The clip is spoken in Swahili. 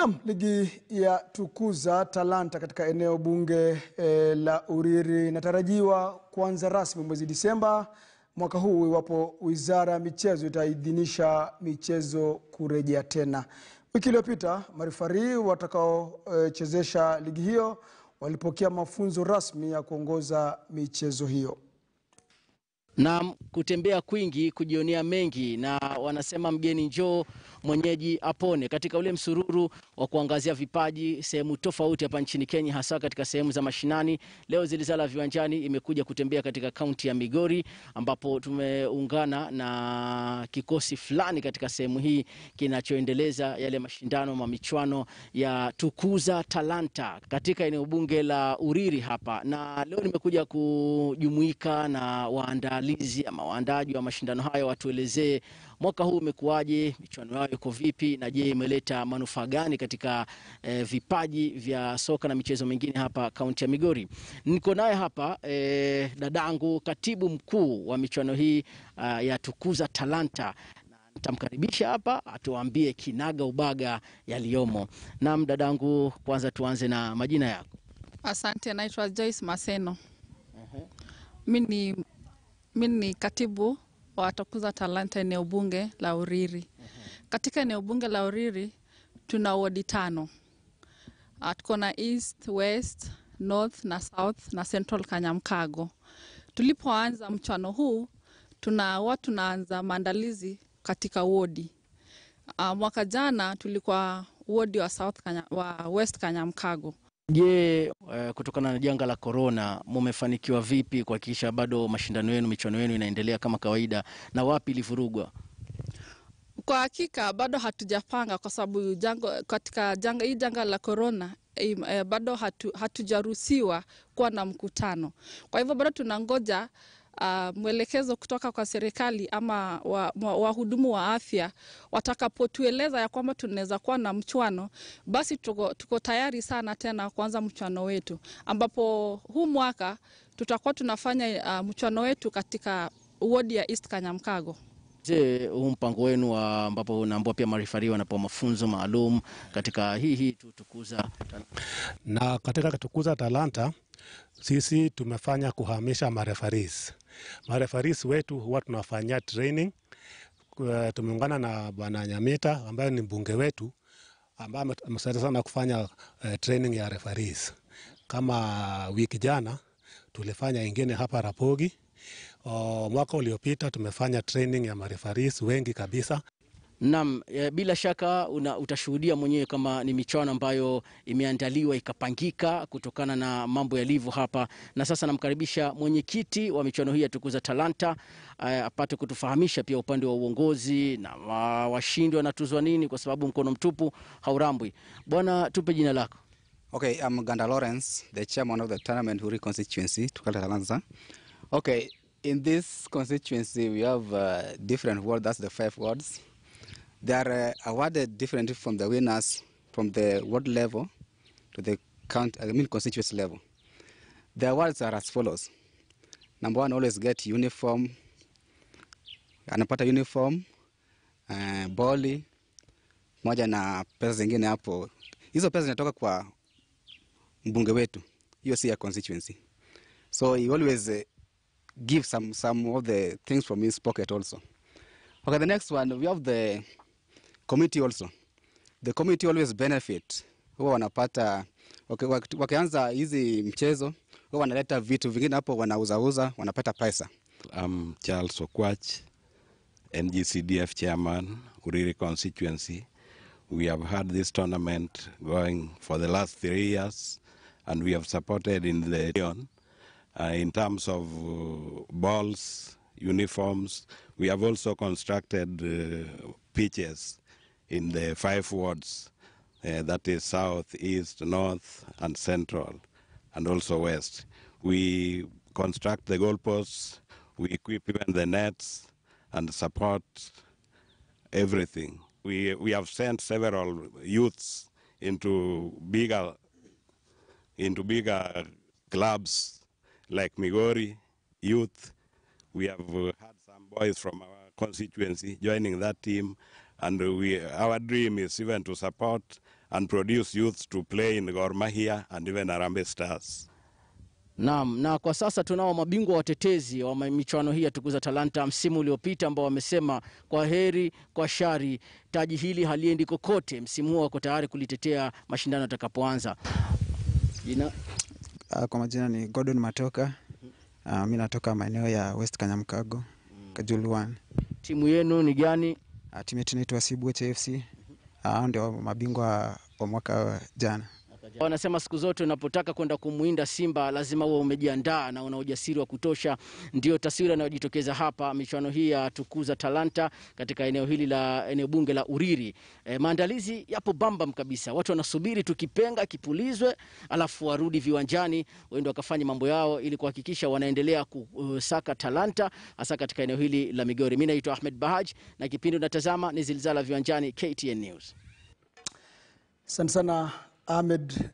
Nam, ligi ya Tukuza Talanta katika eneo bunge e, la Uriri inatarajiwa kuanza rasmi mwezi Disemba mwaka huu iwapo Wizara ya Michezo itaidhinisha michezo kurejea tena. Wiki iliyopita marifari watakaochezesha e, ligi hiyo walipokea mafunzo rasmi ya kuongoza michezo hiyo na kutembea kwingi kujionea mengi, na wanasema mgeni njoo mwenyeji apone, katika ule msururu wa kuangazia vipaji sehemu tofauti hapa nchini Kenya, hasa katika sehemu za mashinani. Leo Zilizala Viwanjani imekuja kutembea katika kaunti ya Migori, ambapo tumeungana na kikosi fulani katika sehemu hii kinachoendeleza yale mashindano ma michuano ya Tukuza Talanta katika eneo bunge la Uriri hapa, na leo nimekuja kujumuika na waandali maandalizi ama waandaaji wa mashindano hayo watuelezee mwaka huu umekuwaje, michuano yao iko vipi, na je, imeleta manufaa gani katika e, vipaji vya soka na michezo mingine hapa kaunti ya Migori. Niko naye hapa e, dadangu katibu mkuu wa michuano hii a, ah, ya Tukuza Talanta tamkaribisha hapa atuambie kinaga ubaga yaliyomo. Naam, dadangu, kwanza tuanze na majina yako. Asante, naitwa Joyce Maseno. uh -huh. Mi ni mi ni katibu wa Tukuza Talanta eneo bunge la Uriri. Katika eneo bunge la Uriri tuna wodi tano. Ah, tuko na East, West, North na South na Central Kanyamkago. Tulipoanza mchano huu tuna watu tunaanza maandalizi katika wodi. Ah, mwaka jana tulikuwa wodi wa South Kanya, wa West Kanyamkago. Je, uh, kutokana na janga la korona mumefanikiwa vipi kuhakikisha bado mashindano yenu, michuano yenu inaendelea kama kawaida na wapi ilivurugwa? Kwa hakika bado hatujapanga kwa sababu jango, katika janga hii janga la korona eh, eh, bado hatu, hatujaruhusiwa kuwa na mkutano. Kwa hivyo bado tunangoja uh, mwelekezo kutoka kwa serikali ama wahudumu wa, wa, wa afya watakapotueleza ya kwamba tunaweza kuwa na mchwano, basi tuko, tuko tayari sana tena kuanza mchwano wetu, ambapo huu mwaka tutakuwa tunafanya uh, mchwano wetu katika wodi ya East Kanyamkago. Je, huu mpango wenu ambapo unaambua pia marifari wanapo mafunzo maalum katika hii hii tutukuza tukuza na katika kutukuza talanta, sisi tumefanya kuhamisha marefaris Marefaris wetu huwa tunafanyia training. Tumeungana na Bwana Nyamita ambaye ni mbunge wetu ambaye amesaidia sana kufanya uh, training ya referees. Kama wiki jana tulifanya ingine hapa Rapogi. O, mwaka uliopita tumefanya training ya marefaris wengi kabisa. Nam e, eh, bila shaka una, utashuhudia mwenyewe kama ni michuano ambayo imeandaliwa ikapangika kutokana na mambo yalivyo hapa, na sasa namkaribisha mwenyekiti wa michuano hii ya Tukuza Talanta eh, apate kutufahamisha pia upande wa uongozi na washindi wanatuzwa nini, kwa sababu mkono mtupu haurambwi. Bwana, tupe jina lako. Okay, I'm Ganda Lawrence, the chairman of the tournament Huri constituency, Tukuza Talanta. Okay, in this constituency we have uh, different wards, that's the five wards. They are uh, awarded differently from the winners from the world level to the count, I mean constituency level. The awards are as follows. Number one, always get uniform. Anapata uniform, uh, boli moja na pesa zingine hapo. Hizo pesa zinatoka kwa mbunge wetu, hiyo si ya constituency. So he always uh, give some, some of the things from his pocket also. Okay, the next one, we have the committee also. The committee always benefit, huwa wanapata wakianza hizi mchezo huwa wanaleta vitu vingine hapo, wanauzauza wanapata pesa. I'm Charles Okwach, NGCDF chairman, Uriri constituency. We have had this tournament going for the last three years and we have supported in the region uh, in terms of uh, balls, uniforms. We have also constructed uh, pitches in the five wards uh, that is south, east, north, and central, and also west. We construct the goalposts, we equip even the nets, and support everything. We, we have sent several youths into bigger into bigger clubs like Migori Youth. We have uh, had some boys from our constituency joining that team and we, our dream is even to support and produce youths to play in Gor Mahia and even Harambee Stars. Naam, na kwa sasa tunao mabingwa watetezi wa michuano hii ya Tukuza Talanta msimu uliopita ambao wamesema kwa heri kwa shari, taji hili haliendi kokote. Msimu huu wako tayari kulitetea mashindano yatakapoanza. Jina ah, kwa majina ni Gordon Matoka. Uh, ah, mi natoka maeneo ya West Kanyamkago, mm. Kajuluan. Timu yenu ni gani? Ah, timu yetu inaitwa Sibwete FC, ah, hao ndio mabingwa wa mwaka jana. Wanasema siku zote unapotaka kwenda kumuinda Simba lazima uwe umejiandaa na una ujasiri wa kutosha. Ndio taswira inayojitokeza hapa michuano hii ya tukuza talanta katika eneo hili la eneo bunge la Uriri. E, maandalizi yapo bambam kabisa, watu wanasubiri tukipenga kipulizwe, alafu warudi viwanjani waende wakafanye mambo yao ili kuhakikisha wanaendelea kusaka talanta hasa katika eneo hili la Migori. Mimi naitwa Ahmed Bahaj na kipindi unatazama ni Zilzala Viwanjani, KTN News. Asante sana. Ahmed